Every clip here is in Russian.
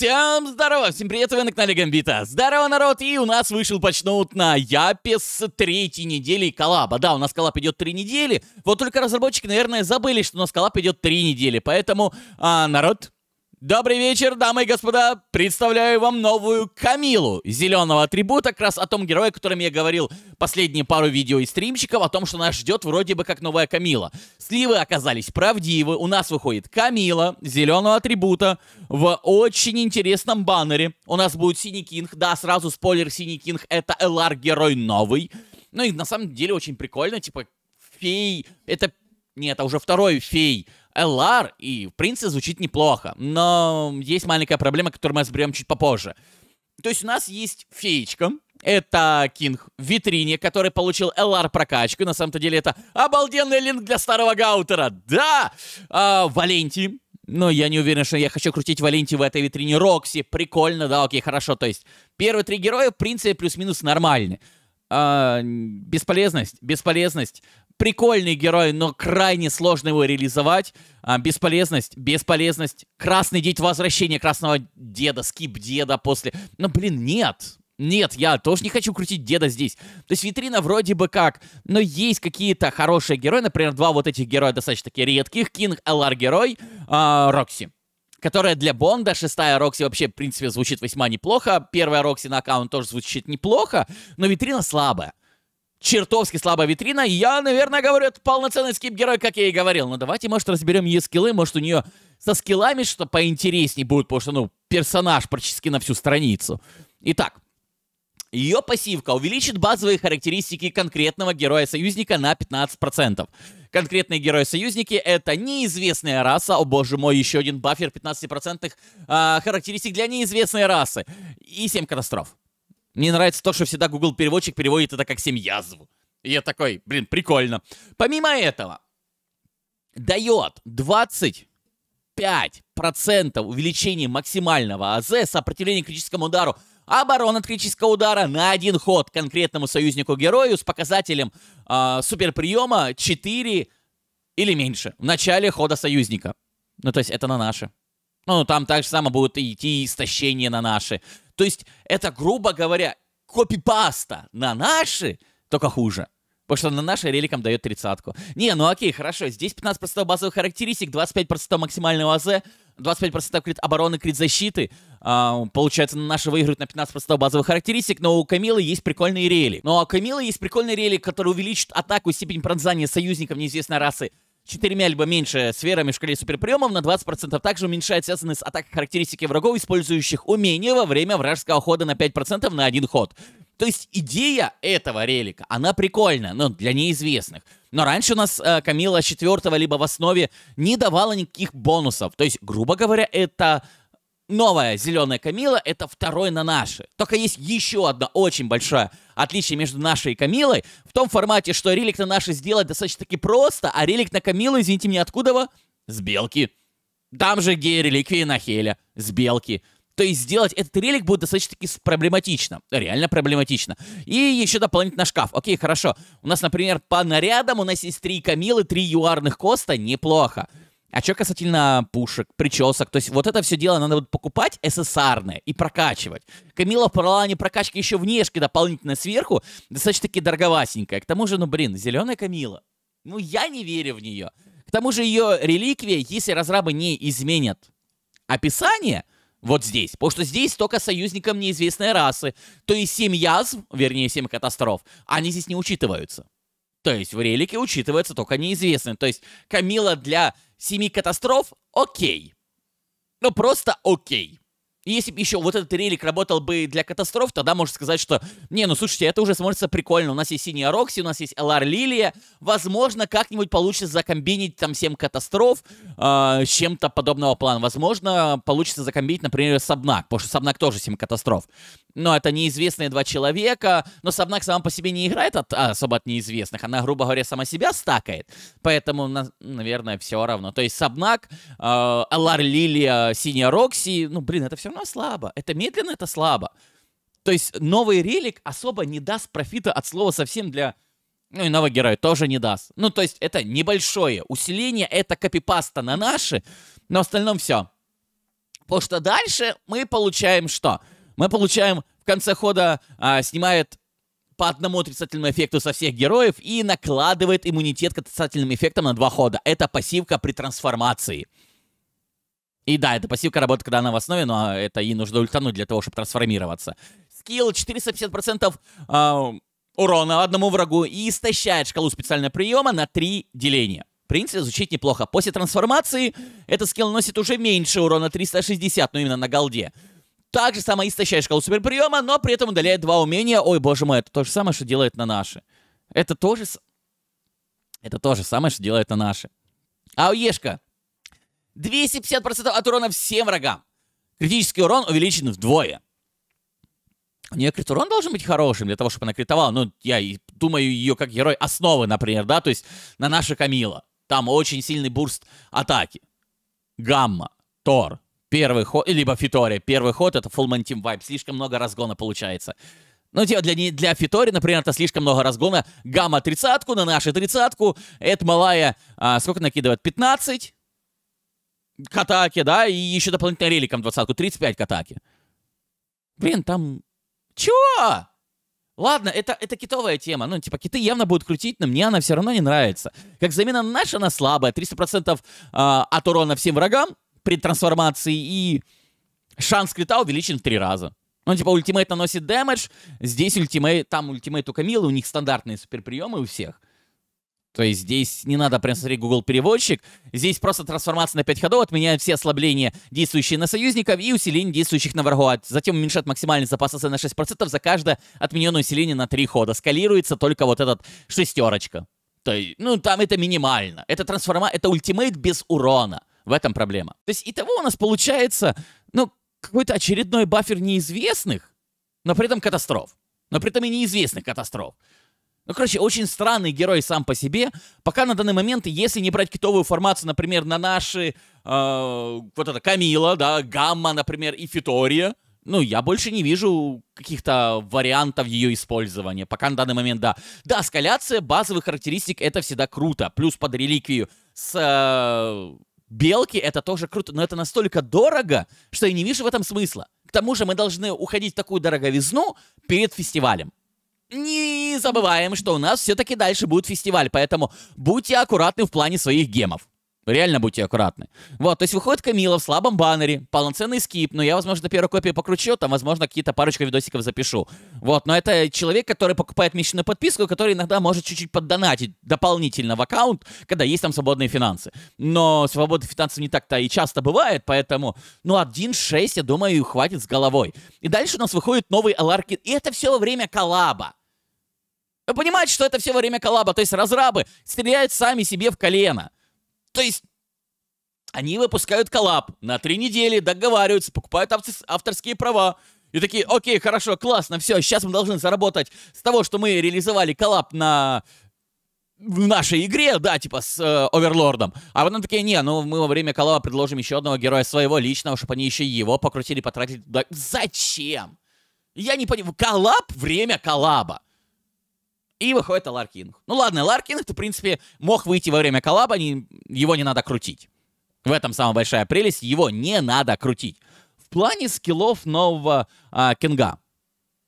Всем здорово! Всем привет, вы на канале Гамбита. Здорово, народ! И у нас вышел почноут на Япе с третьей недели коллаба. Да, у нас коллаб идет три недели, вот только разработчики, наверное, забыли, что у нас коллаб идет три недели. Поэтому, а, народ, Добрый вечер, дамы и господа! Представляю вам новую Камилу зеленого атрибута, как раз о том герое, о котором я говорил последние пару видео и стримчиков, о том, что нас ждет вроде бы как новая Камила. Сливы оказались правдивы, у нас выходит Камила зеленого атрибута в очень интересном баннере. У нас будет Синий Кинг, да, сразу спойлер, Синий Кинг это ЛР герой новый. Ну и на самом деле очень прикольно, типа фей, это... Нет, это а уже второй фей LR, и, в принципе, звучит неплохо. Но есть маленькая проблема, которую мы разберем чуть попозже. То есть у нас есть феечка, это Кинг в витрине, который получил LR-прокачку. На самом-то деле это обалденный линк для старого Гаутера. Да! А, Валенти. Но я не уверен, что я хочу крутить Валенти в этой витрине. Рокси. Прикольно, да, окей, хорошо. То есть первые три героя, в принципе, плюс-минус нормальные. А, бесполезность, бесполезность прикольный герой, но крайне сложно его реализовать. А, бесполезность, бесполезность. Красный дед, возвращение красного деда, скип деда после. Но, ну, блин, нет. Нет, я тоже не хочу крутить деда здесь. То есть витрина вроде бы как, но есть какие-то хорошие герои. Например, два вот этих героя достаточно таки редких. Кинг, ЛР-герой, э, а, Рокси которая для Бонда, шестая Рокси вообще, в принципе, звучит весьма неплохо, первая Рокси на аккаунт тоже звучит неплохо, но витрина слабая чертовски слабая витрина. Я, наверное, говорю, это полноценный скип-герой, как я и говорил. Но ну, давайте, может, разберем ее скиллы. Может, у нее со скиллами что поинтереснее будет, потому что, ну, персонаж практически на всю страницу. Итак, ее пассивка увеличит базовые характеристики конкретного героя-союзника на 15%. Конкретные герои-союзники — это неизвестная раса. О боже мой, еще один бафер 15% э, а, характеристик для неизвестной расы. И 7 катастроф. Мне нравится то, что всегда Google переводчик переводит это как семь язв. И я такой, блин, прикольно. Помимо этого, дает 25% увеличения максимального АЗ сопротивления критическому удару оборона от критического удара на один ход конкретному союзнику-герою с показателем э, суперприема 4 или меньше в начале хода союзника. Ну, то есть это на наши. Ну, там так же само будет идти истощение на наши. То есть это, грубо говоря, копипаста на наши, только хуже. Потому что на наши реликом дает тридцатку. Не, ну окей, хорошо. Здесь 15% базовых характеристик, 25% максимального АЗ, 25% крит обороны, крит защиты. А, получается, наши выигрывают на 15% базовых характеристик, но у Камилы есть прикольные рели. Но ну, а у Камилы есть прикольные рели, которые увеличат атаку и степень пронзания союзников неизвестной расы четырьмя либо меньше сферами в шкале суперприемов на 20%. Также уменьшает с атак характеристики врагов, использующих умение во время вражеского хода на 5% на один ход. То есть идея этого релика, она прикольная, но для неизвестных. Но раньше у нас э, Камила 4 либо в основе не давала никаких бонусов. То есть, грубо говоря, это новая зеленая Камила, это второй на наши. Только есть еще одна очень большая отличие между нашей и Камилой в том формате, что релик на наши сделать достаточно-таки просто, а релик на Камилу, извините меня, откуда? его? С Белки. Там же, где реликвии на Хеля. С Белки. То есть сделать этот релик будет достаточно-таки проблематично. Реально проблематично. И еще дополнительно шкаф. Окей, хорошо. У нас, например, по нарядам у нас есть три Камилы, три юарных Коста. Неплохо. А что касательно пушек, причесок, то есть вот это все дело надо вот покупать СССРное и прокачивать. Камила в плане прокачки еще внешки дополнительно сверху, достаточно-таки дороговатенькая. К тому же, ну блин, зеленая Камила. Ну я не верю в нее. К тому же ее реликвия, если разрабы не изменят описание, вот здесь. Потому что здесь только союзникам неизвестной расы. То есть 7 язв, вернее 7 катастроф, они здесь не учитываются. То есть в релике учитывается только неизвестные. То есть Камила для семи катастроф, окей. Ну просто окей если бы еще вот этот релик работал бы для катастроф, тогда можно сказать, что не, ну слушайте, это уже смотрится прикольно. У нас есть синяя Рокси, у нас есть Элар Лилия. Возможно, как-нибудь получится закомбинить там 7 катастроф э, чем-то подобного плана. Возможно, получится закомбинить, например, Сабнак, потому что Сабнак тоже 7 катастроф. Но это неизвестные два человека, но Сабнак сама по себе не играет от, а, особо от неизвестных. Она, грубо говоря, сама себя стакает. Поэтому, на, наверное, все равно. То есть Сабнак, э, Элар Лилия, синяя Рокси, ну, блин, это все равно слабо. Это медленно, это слабо. То есть новый релик особо не даст профита от слова совсем для... Ну и нового героя тоже не даст. Ну, то есть это небольшое усиление, это копипаста на наши, но в остальном все. Потому что дальше мы получаем что? Мы получаем в конце хода а, снимает по одному отрицательному эффекту со всех героев и накладывает иммунитет к отрицательным эффектам на два хода. Это пассивка при трансформации. И да, это пассивка работает, когда она в основе, но а, это ей нужно ультануть для того, чтобы трансформироваться. Скилл 450% э, а, урона одному врагу и истощает шкалу специального приема на 3 деления. В принципе, звучит неплохо. После трансформации этот скилл наносит уже меньше урона 360, но ну, именно на голде. Также сама истощает шкалу суперприема, но при этом удаляет два умения. Ой, боже мой, это то же самое, что делает на наши. Это тоже... Это то же самое, что делает на наши. АОЕшка 250% от урона всем врагам. Критический урон увеличен вдвое. У нее крит урон должен быть хорошим для того, чтобы она критовала. Ну, я думаю, ее как герой основы, например, да, то есть на наша Камила. Там очень сильный бурст атаки. Гамма, Тор, первый ход, либо Фитория, первый ход, это full team vibe, слишком много разгона получается. Ну, типа, для, для Фитори, например, это слишком много разгона. Гамма тридцатку на нашу тридцатку. Это малая, а, сколько накидывает? 15 к атаке, да, и еще дополнительно реликом двадцатку, 35 к атаке. Блин, там... Чего? Ладно, это, это китовая тема. Ну, типа, киты явно будут крутить, но мне она все равно не нравится. Как замена наша, она слабая. 300% э, а, от урона всем врагам при трансформации и шанс крита увеличен в три раза. Ну, типа, ультимейт наносит дэмэдж, здесь ультимейт, там ультимейт у Камилы, у них стандартные суперприемы у всех. То есть здесь не надо прям смотреть Google переводчик. Здесь просто трансформация на 5 ходов отменяет все ослабления, действующие на союзников, и усиление действующих на врагу. А затем уменьшает максимальный запас АС на 6% за каждое отмененное усиление на 3 хода. Скалируется только вот этот шестерочка. То есть, ну, там это минимально. Это трансформа, это ультимейт без урона. В этом проблема. То есть, итого у нас получается, ну, какой-то очередной бафер неизвестных, но при этом катастроф. Но при этом и неизвестных катастроф. Ну, короче, очень странный герой сам по себе. Пока на данный момент, если не брать китовую формацию, например, на наши... Э, вот это Камила, да, Гамма, например, и Фитория, ну, я больше не вижу каких-то вариантов ее использования. Пока на данный момент, да. Да, скаляция базовых характеристик — это всегда круто. Плюс под реликвию с... Э, белки — это тоже круто, но это настолько дорого, что я не вижу в этом смысла. К тому же мы должны уходить в такую дороговизну перед фестивалем не забываем, что у нас все-таки дальше будет фестиваль, поэтому будьте аккуратны в плане своих гемов. Реально будьте аккуратны. Вот, то есть выходит Камила в слабом баннере, полноценный скип, но я, возможно, первую копию покручу, там, возможно, какие-то парочку видосиков запишу. Вот, но это человек, который покупает месячную подписку, который иногда может чуть-чуть поддонатить дополнительно в аккаунт, когда есть там свободные финансы. Но свободы финансов не так-то и часто бывает, поэтому, ну, 1.6, я думаю, хватит с головой. И дальше у нас выходит новый lr и это все во время коллаба. Вы понимаете, что это все во время коллаба, то есть разрабы стреляют сами себе в колено. То есть они выпускают коллаб на три недели, договариваются, покупают авторские права. И такие, окей, хорошо, классно, все, сейчас мы должны заработать с того, что мы реализовали коллаб на в нашей игре, да, типа с э, Оверлордом. А потом такие, не, ну мы во время коллаба предложим еще одного героя своего личного, чтобы они еще его покрутили, потратили туда. Зачем? Я не понимаю. Коллаб — время коллаба. И выходит Алар Ну ладно, Алар Кинг, в принципе, мог выйти во время коллаба, не, его не надо крутить. В этом самая большая прелесть, его не надо крутить. В плане скиллов нового а, Кинга.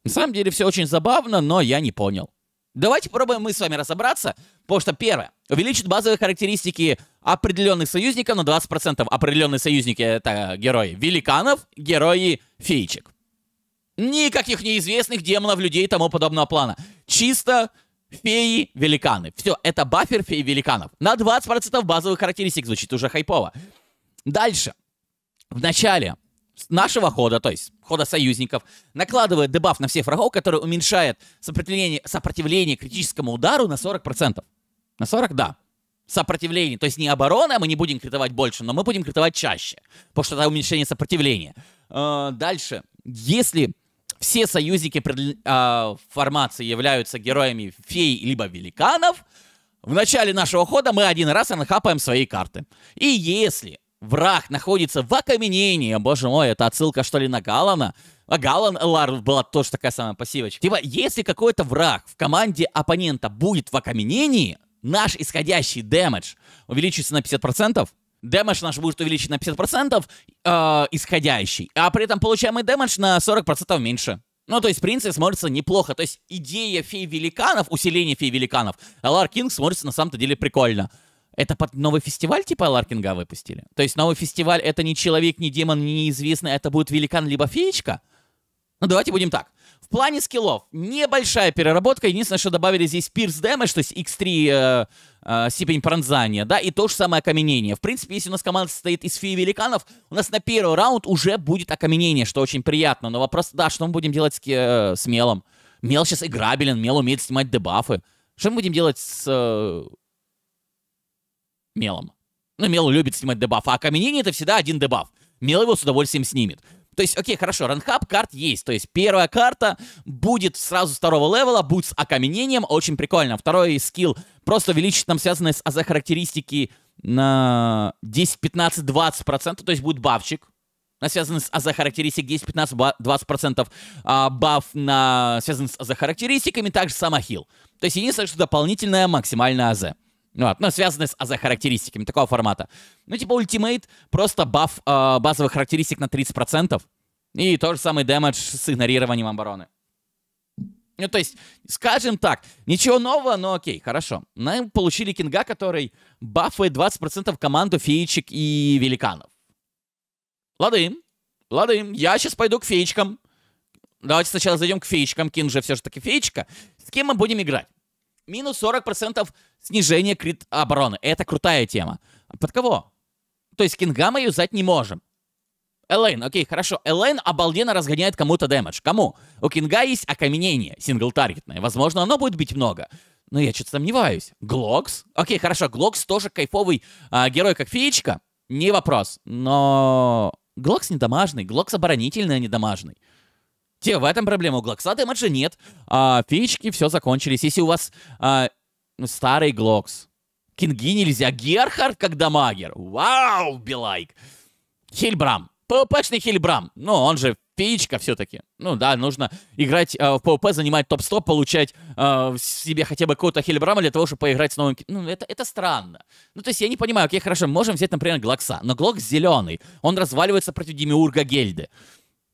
На самом деле все очень забавно, но я не понял. Давайте попробуем мы с вами разобраться, потому что первое, увеличит базовые характеристики определенных союзников на 20%. Определенные союзники — это герои великанов, герои феечек. Никаких неизвестных демонов, людей и тому подобного плана. Чисто феи-великаны. Все, это баффер феи-великанов. На 20% базовых характеристик звучит уже хайпово. Дальше. В начале нашего хода, то есть хода союзников, накладывает дебаф на всех врагов, который уменьшает сопротивление, сопротивление критическому удару на 40%. На 40, да. Сопротивление. То есть не оборона, мы не будем критовать больше, но мы будем критовать чаще. Потому что это уменьшение сопротивления. Э, дальше. Если все союзники э, формации являются героями фей либо великанов, в начале нашего хода мы один раз анхапаем свои карты. И если враг находится в окаменении, боже мой, это отсылка что ли на Галана, а Галан Лар была тоже такая самая пассивочка. Типа, если какой-то враг в команде оппонента будет в окаменении, наш исходящий дэмэдж увеличится на 50%, дэмэдж наш будет увеличен на 50% э, а, исходящий, а при этом получаемый дэмэдж на 40% меньше. Ну, то есть, в принципе, смотрится неплохо. То есть, идея фей-великанов, усиление фей-великанов, LR King смотрится на самом-то деле прикольно. Это под новый фестиваль типа ларкинга выпустили? То есть, новый фестиваль — это не человек, не демон, не неизвестный, это будет великан либо феечка? Ну, давайте будем так. В плане скиллов небольшая переработка. Единственное, что добавили здесь пирс дэмэдж, то есть x3 э, э, степень пронзания, да, и то же самое окаменение. В принципе, если у нас команда состоит из феи великанов, у нас на первый раунд уже будет окаменение, что очень приятно. Но вопрос, да, что мы будем делать с, э, с Мелом? Мел сейчас играбелен, Мел умеет снимать дебафы. Что мы будем делать с э, Мелом? Ну, Мел любит снимать дебаф, а окаменение это всегда один дебаф. Мел его с удовольствием снимет. То есть, окей, хорошо, ранхаб карт есть. То есть, первая карта будет сразу второго левела, будет с окаменением, очень прикольно. Второй скилл просто увеличит нам связанные с АЗ характеристики на 10, 15, 20%, то есть будет бафчик. На связанный с АЗ характеристик 10, 15, 20% а, баф на связанный с АЗ характеристиками, также самохил. То есть единственное, что дополнительное максимальное АЗ. Ну, вот, ну связаны с за характеристиками такого формата. Ну, типа ультимейт, просто баф э, базовых характеристик на 30%. И тот же самый дэмэдж с игнорированием обороны. Ну, то есть, скажем так, ничего нового, но окей, хорошо. Мы получили кинга, который бафает 20% команду феечек и великанов. Лады, лады, я сейчас пойду к феечкам. Давайте сначала зайдем к феечкам, Кин же все же таки феечка. С кем мы будем играть? минус 40% снижение крит обороны. Это крутая тема. Под кого? То есть Кинга мы юзать не можем. Элейн, окей, хорошо. Элейн обалденно разгоняет кому-то дэмэдж. Кому? У Кинга есть окаменение сингл-таргетное. Возможно, оно будет бить много. Но я что-то сомневаюсь. Глокс? Окей, хорошо, Глокс тоже кайфовый а, герой, как феечка. Не вопрос. Но Глокс не домашный, Глокс оборонительный, а не домашный. Те в этом проблема. У Глоксата Мэджа нет. А, феечки все закончились. Если у вас а, ну, старый Глокс, Кинги нельзя. Герхард как дамагер. Вау, Белайк. Хильбрам. ПВПшный Хильбрам. Ну, он же феечка все-таки. Ну да, нужно играть э, в ПВП, занимать топ-100, получать э, себе хотя бы какого-то Хильбрама для того, чтобы поиграть с новым... Ну, это, это странно. Ну, то есть я не понимаю, окей, хорошо, можем взять, например, Глокса. Но Глок зеленый. Он разваливается против Демиурга Гельды.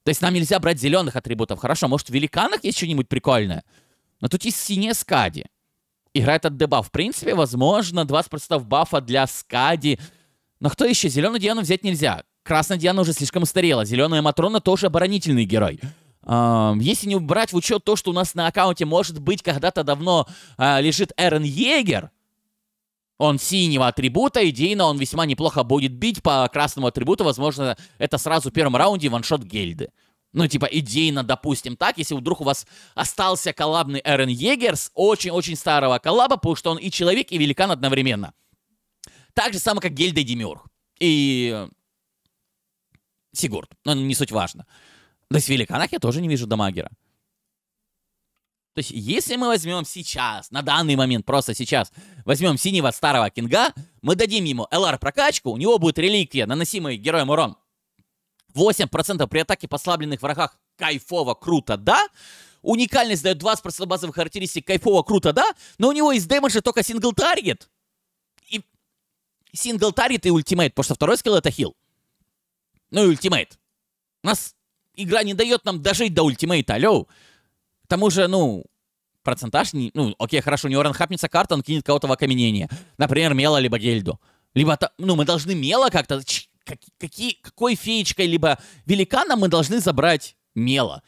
То есть нам нельзя брать зеленых атрибутов. Хорошо, может, в великанах есть что-нибудь прикольное? Но тут есть синяя скади. Играет этот дебаф В принципе, возможно, 20% бафа для скади. Но кто еще? Зеленую Диану взять нельзя. Красная Диана уже слишком устарела. Зеленая Матрона тоже оборонительный герой. Если не убрать в учет то, что у нас на аккаунте, может быть, когда-то давно а, лежит Эрен Егер, он синего атрибута, идейно он весьма неплохо будет бить по красному атрибуту. Возможно, это сразу в первом раунде ваншот Гельды. Ну, типа, идейно, допустим, так, если вдруг у вас остался коллабный Эрен Егерс, очень-очень старого коллаба, потому что он и человек, и великан одновременно. Так же самое, как Гельда Демиург и э, Сигурд. Но не суть важно. Да есть в великанах я тоже не вижу дамагера. То есть, если мы возьмем сейчас, на данный момент, просто сейчас, возьмем синего старого кинга, мы дадим ему LR-прокачку, у него будет реликвия, наносимый героем урон. 8% при атаке послабленных врагах. Кайфово, круто, да? Уникальность дает 20% базовых характеристик. Кайфово, круто, да? Но у него из дэмэджа только сингл-таргет. И сингл-таргет и ультимейт, потому что второй скилл это хил. Ну и ультимейт. У нас игра не дает нам дожить до ультимейта, алло. К тому же, ну, процентаж, не, ну, окей, хорошо, у него ранхапнется карта, он кинет кого-то в окаменение. Например, Мела либо Гельду. Либо, ну, мы должны Мела как-то... Как, какой феечкой либо великаном мы должны забрать Мела?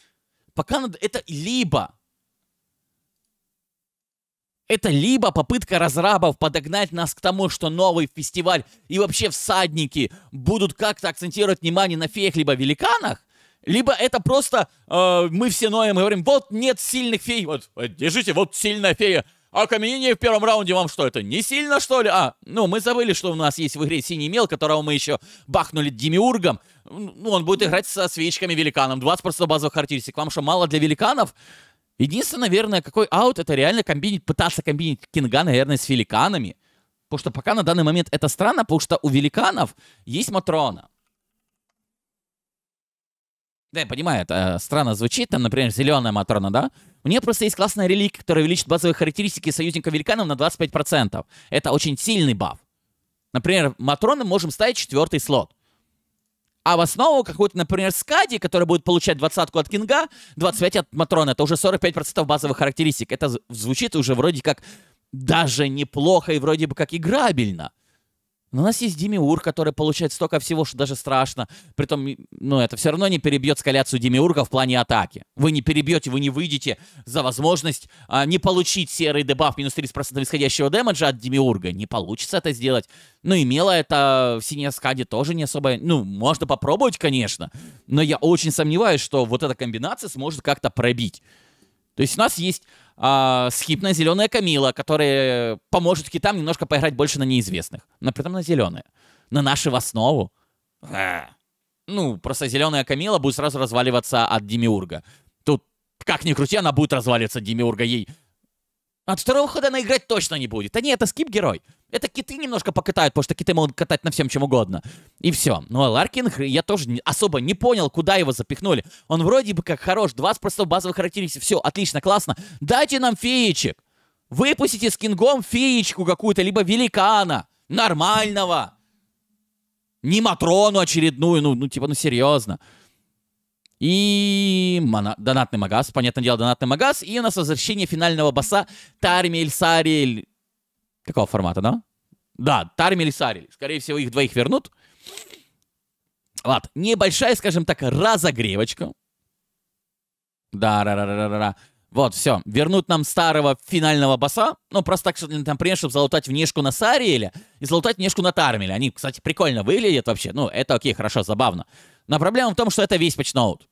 Пока надо... Это либо... Это либо попытка разрабов подогнать нас к тому, что новый фестиваль и вообще всадники будут как-то акцентировать внимание на феях либо великанах, либо это просто э, мы все ноем и говорим, вот нет сильных фей, вот э, держите, вот сильная фея. А Каменение в первом раунде вам что, это не сильно, что ли? А, ну, мы забыли, что у нас есть в игре синий мел, которого мы еще бахнули Демиургом. Ну, он будет играть со свечками Великаном. 20% базовых характеристик. Вам что, мало для Великанов? Единственное, наверное, какой аут, это реально комбинить, пытаться комбинить Кинга, наверное, с Великанами. Потому что пока на данный момент это странно, потому что у Великанов есть Матрона. Да, я понимаю, это э, странно звучит, там, например, зеленая матрона, да? У нее просто есть классная реликвия, которая увеличит базовые характеристики союзника великанов на 25%. Это очень сильный баф. Например, Матроны можем ставить четвертый слот. А в основу какую-то, например, Скади, которая будет получать двадцатку от Кинга, 25 от Матрона, это уже 45% базовых характеристик. Это звучит уже вроде как даже неплохо и вроде бы как играбельно. Но у нас есть Демиур, который получает столько всего, что даже страшно. Притом, ну, это все равно не перебьет скаляцию Демиурга в плане атаки. Вы не перебьете, вы не выйдете за возможность а, не получить серый дебаф минус 30% исходящего дэмэджа от Демиурга. Не получится это сделать. Ну и Мела это в синей скаде тоже не особо... Ну, можно попробовать, конечно. Но я очень сомневаюсь, что вот эта комбинация сможет как-то пробить. То есть у нас есть э, схипная зеленая Камила, которая поможет китам немножко поиграть больше на неизвестных. Но при этом на зеленые. На наши в основу. А, ну, просто зеленая Камила будет сразу разваливаться от Демиурга. Тут, как ни крути, она будет разваливаться от Демиурга. Ей от второго хода она играть точно не будет. А не, это скип-герой. Это киты немножко покатают, потому что киты могут катать на всем чем угодно. И все. Ну а Ларкин, я тоже особо не понял, куда его запихнули. Он вроде бы как хорош, 20% базовых характеристик, все, отлично, классно. Дайте нам феечек. Выпустите с кингом феечку какую-то, либо великана. Нормального. Не Матрону очередную, ну, ну типа, ну серьезно. И моно... донатный магаз, понятное дело, донатный магаз. И у нас возвращение финального босса Тармель Сарель. Какого формата, да? Да, Тармель Сарель. Скорее всего, их двоих вернут. Вот, небольшая, скажем так, разогревочка. Да, ра ра ра ра ра Вот, все. Вернут нам старого финального босса. Ну, просто так, что, например, чтобы залутать внешку на Сариэля и залутать внешку на Тармеля. Они, кстати, прикольно выглядят вообще. Ну, это окей, хорошо, забавно. Но проблема в том, что это весь патчноут.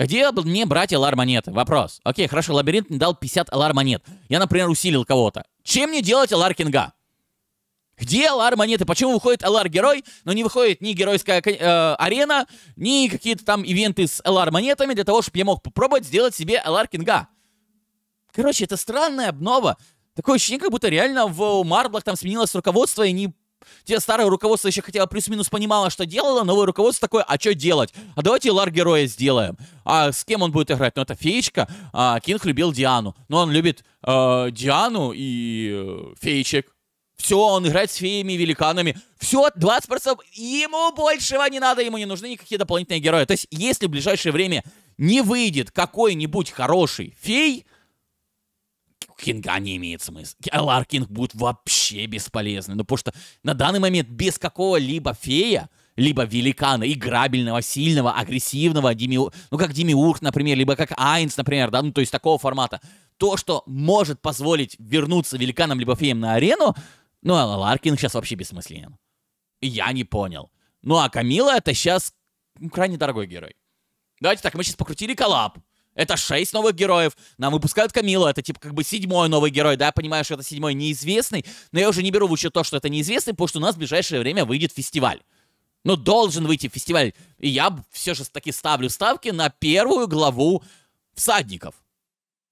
Где мне брать алар-монеты? Вопрос. Окей, хорошо, лабиринт мне дал 50 алар-монет. Я, например, усилил кого-то. Чем мне делать алар-кинга? Где алар-монеты? Почему выходит алар-герой, но не выходит ни геройская э, арена, ни какие-то там ивенты с алар-монетами для того, чтобы я мог попробовать сделать себе алар-кинга? Короче, это странная обнова. Такое ощущение, как будто реально в Марблах там сменилось руководство и не те старое руководство еще хотя бы плюс-минус понимало, что делало, новое руководство такое, а что делать? А давайте лар-героя сделаем. А с кем он будет играть? Ну, это феечка. А, Кинг любил Диану. Но он любит э, Диану и э, феечек. Все, он играет с феями, великанами. Все, 20%. Ему большего не надо, ему не нужны никакие дополнительные герои. То есть, если в ближайшее время не выйдет какой-нибудь хороший фей, Кинга а не имеет смысла. Элар а Кинг будет вообще бесполезный. Ну, потому что на данный момент без какого-либо фея, либо великана, играбельного, сильного, агрессивного, Дими, ну, как Демиург, например, либо как Айнс, например, да, ну, то есть такого формата, то, что может позволить вернуться великанам либо феям на арену, ну, а Ларкинг сейчас вообще бессмысленен. Я не понял. Ну, а Камила это сейчас ну, крайне дорогой герой. Давайте так, мы сейчас покрутили коллап это шесть новых героев. Нам выпускают Камилу, это типа как бы седьмой новый герой, да, понимаешь, что это седьмой неизвестный, но я уже не беру в учет то, что это неизвестный, потому что у нас в ближайшее время выйдет фестиваль. но ну, должен выйти фестиваль. И я все же таки ставлю ставки на первую главу «Всадников».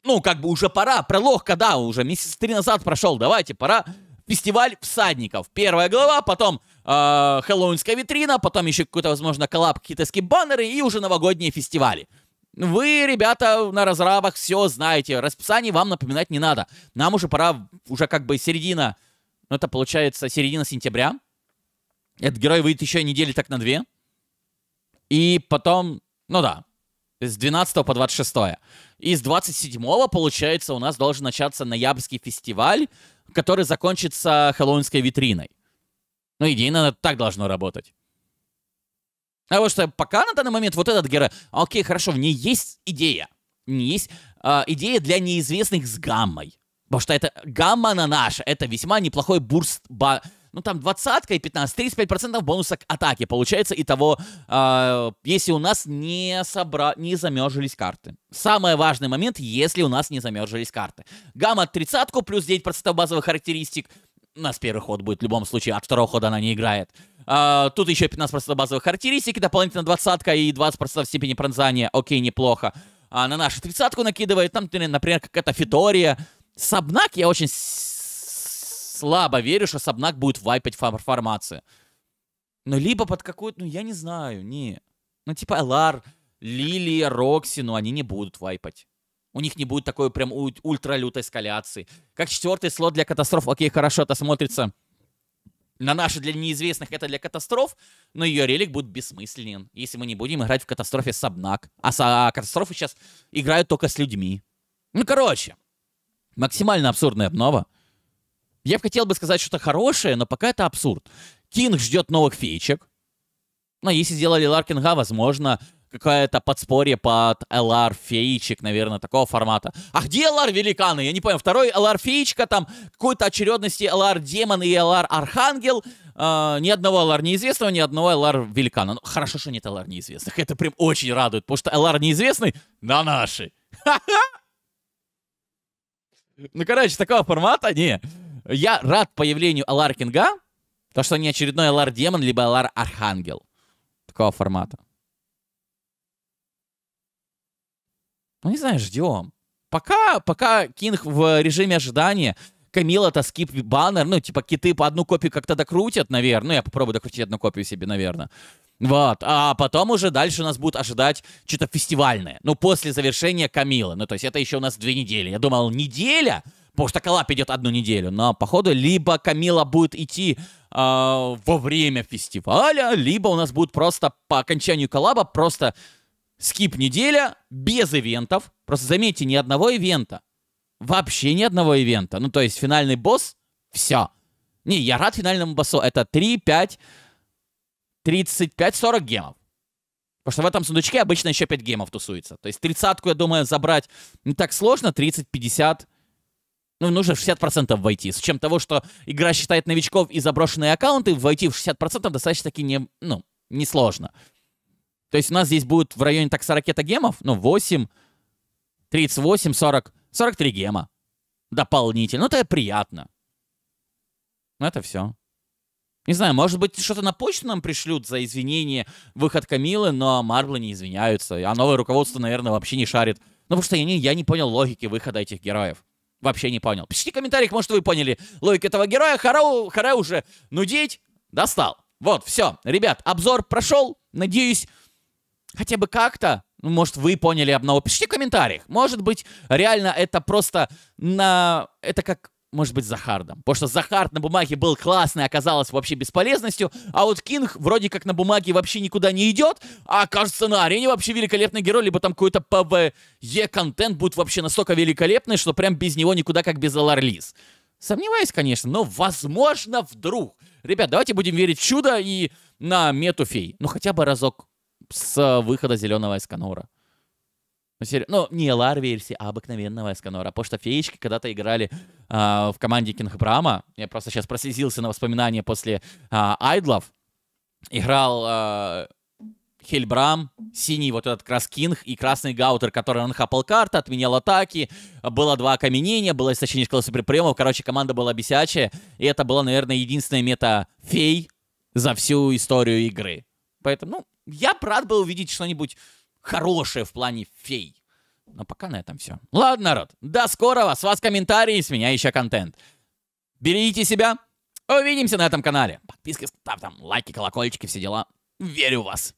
Ну, как бы уже пора, пролог когда уже, месяц три назад прошел, давайте, пора. Фестиваль «Всадников». Первая глава, потом э, хэллоуинская витрина, потом еще какой-то, возможно, коллап, какие баннеры и уже новогодние фестивали. Вы, ребята, на разрабах все знаете. Расписание вам напоминать не надо. Нам уже пора, уже как бы середина, ну это получается середина сентября. Этот герой выйдет еще недели так на две. И потом, ну да, с 12 по 26. И с 27 получается у нас должен начаться ноябрьский фестиваль, который закончится хэллоуинской витриной. Ну, идейно так должно работать. Потому а что пока на данный момент вот этот герой, окей, хорошо, в ней есть идея. Не есть э, идея для неизвестных с гаммой. Потому что это гамма на наша. Это весьма неплохой бурст. Ба, ну там двадцатка и 15, 35% бонуса к атаке получается. и того, э, а, если у нас не, собра... не замерзлись карты. Самый важный момент, если у нас не замерзлись карты. Гамма тридцатку плюс 9% базовых характеристик. У нас первый ход будет в любом случае, от второго хода она не играет. А, тут еще 15% базовых характеристики, дополнительно 20 и 20% степени пронзания. Окей, неплохо. А на нашу тридцатку накидывает, там, например, какая-то Фитория Сабнак я очень слабо верю, что Сабнак будет вайпать фар формации. Ну, либо под какую-то, ну, я не знаю, не. Ну, типа Элар, Лилия, Рокси, ну, они не будут вайпать. У них не будет такой прям ультра лютой эскаляции. Как четвертый слот для катастроф, окей, хорошо, это смотрится на наши для неизвестных это для катастроф, но ее релик будет бессмысленен, если мы не будем играть в катастрофе с Обнак. А, с, а катастрофы сейчас играют только с людьми. Ну, короче, максимально абсурдная обнова. Я бы хотел бы сказать что-то хорошее, но пока это абсурд. Кинг ждет новых фичек. Но если сделали Ларкинга, возможно, какое-то подспорье под LR феечек, наверное, такого формата. А где LR великаны? Я не понял. Второй LR феечка, там какой-то очередности LR демон и LR архангел. Uh, ни одного LR неизвестного, ни одного LR великана. Ну, хорошо, что нет LR неизвестных. Это прям очень радует, потому что LR неизвестный на наши. Ну, короче, такого формата, не. Я рад появлению LR Кинга, потому что не очередной LR демон, либо LR архангел. Такого формата. Ну, не знаю, ждем. Пока, пока Кинг в режиме ожидания, Камила то скип баннер, ну, типа, киты по одну копию как-то докрутят, наверное. Ну, я попробую докрутить одну копию себе, наверное. Вот, а потом уже дальше нас будут ожидать что-то фестивальное. Ну, после завершения Камилы. Ну, то есть это еще у нас две недели. Я думал, неделя? Потому что коллап идет одну неделю. Но, походу, либо Камила будет идти э, во время фестиваля, либо у нас будет просто по окончанию коллаба просто Скип неделя без ивентов. Просто заметьте, ни одного ивента. Вообще ни одного ивента. Ну, то есть финальный босс, все. Не, я рад финальному боссу. Это 3, 5, 35, 40 гемов. Потому что в этом сундучке обычно еще 5 гемов тусуется. То есть тридцатку, я думаю, забрать не так сложно. 30, 50, ну, нужно в 60% войти. С чем того, что игра считает новичков и заброшенные аккаунты, войти в 60% достаточно-таки не, ну, несложно. сложно. То есть у нас здесь будет в районе так 40 гемов, ну, 8, 38, 40, 43 гема дополнительно. Ну, это приятно. Ну, это все. Не знаю, может быть, что-то на почту нам пришлют за извинение выход Камилы, но Марблы не извиняются. А новое руководство, наверное, вообще не шарит. Ну, потому что я не, я не понял логики выхода этих героев. Вообще не понял. Пишите в комментариях, может, вы поняли логику этого героя. Хара, хара уже нудить достал. Вот, все. Ребят, обзор прошел. Надеюсь, хотя бы как-то, ну, может, вы поняли обнову, пишите в комментариях. Может быть, реально это просто на... Это как может быть, Захардом. Потому что Захард на бумаге был классный, оказалось вообще бесполезностью, а вот Кинг вроде как на бумаге вообще никуда не идет, а кажется на арене вообще великолепный герой, либо там какой-то ПВЕ-контент будет вообще настолько великолепный, что прям без него никуда как без Аларлис. Сомневаюсь, конечно, но возможно вдруг. Ребят, давайте будем верить в чудо и на мету фей. Ну хотя бы разок с выхода зеленого Эсканора. Ну, серьезно. Ну, не LR-версии, а обыкновенного Эсканора. Потому что феечки когда-то играли э, в команде Кингбрама. Я просто сейчас прослезился на воспоминания после э, Айдлов. Играл э, а, Хельбрам, синий вот этот Краскинг и красный Гаутер, который он хапал карты, отменял атаки. Было два окаменения, было истощение школы суперприемов. Короче, команда была бесячая. И это была, наверное, единственная мета фей за всю историю игры. Поэтому, ну, я бы рад был увидеть что-нибудь хорошее в плане фей. Но пока на этом все. Ладно, народ, до скорого. С вас комментарии, с меня еще контент. Берегите себя. Увидимся на этом канале. Подписки, ставь там лайки, колокольчики, все дела. Верю в вас.